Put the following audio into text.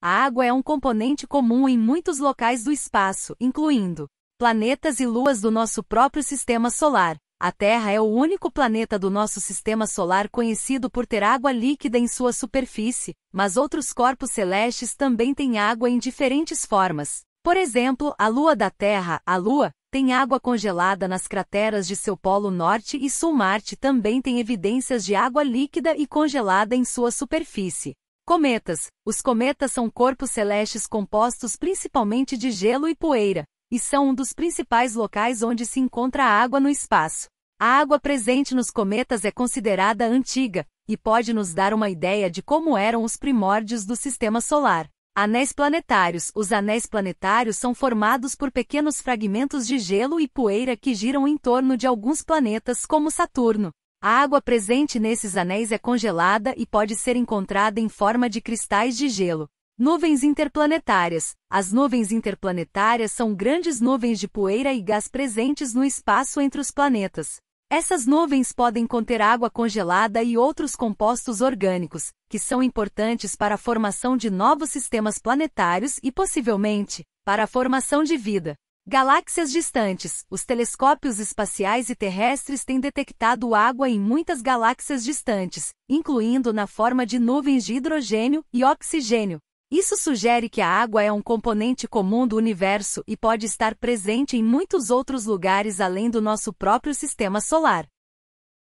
A água é um componente comum em muitos locais do espaço, incluindo planetas e luas do nosso próprio sistema solar. A Terra é o único planeta do nosso sistema solar conhecido por ter água líquida em sua superfície, mas outros corpos celestes também têm água em diferentes formas. Por exemplo, a Lua da Terra, a Lua, tem água congelada nas crateras de seu polo norte e sul. Marte também tem evidências de água líquida e congelada em sua superfície. Cometas. Os cometas são corpos celestes compostos principalmente de gelo e poeira, e são um dos principais locais onde se encontra água no espaço. A água presente nos cometas é considerada antiga, e pode nos dar uma ideia de como eram os primórdios do sistema solar. Anéis planetários. Os anéis planetários são formados por pequenos fragmentos de gelo e poeira que giram em torno de alguns planetas, como Saturno. A água presente nesses anéis é congelada e pode ser encontrada em forma de cristais de gelo. Nuvens interplanetárias. As nuvens interplanetárias são grandes nuvens de poeira e gás presentes no espaço entre os planetas. Essas nuvens podem conter água congelada e outros compostos orgânicos, que são importantes para a formação de novos sistemas planetários e, possivelmente, para a formação de vida. Galáxias distantes. Os telescópios espaciais e terrestres têm detectado água em muitas galáxias distantes, incluindo na forma de nuvens de hidrogênio e oxigênio. Isso sugere que a água é um componente comum do universo e pode estar presente em muitos outros lugares além do nosso próprio sistema solar.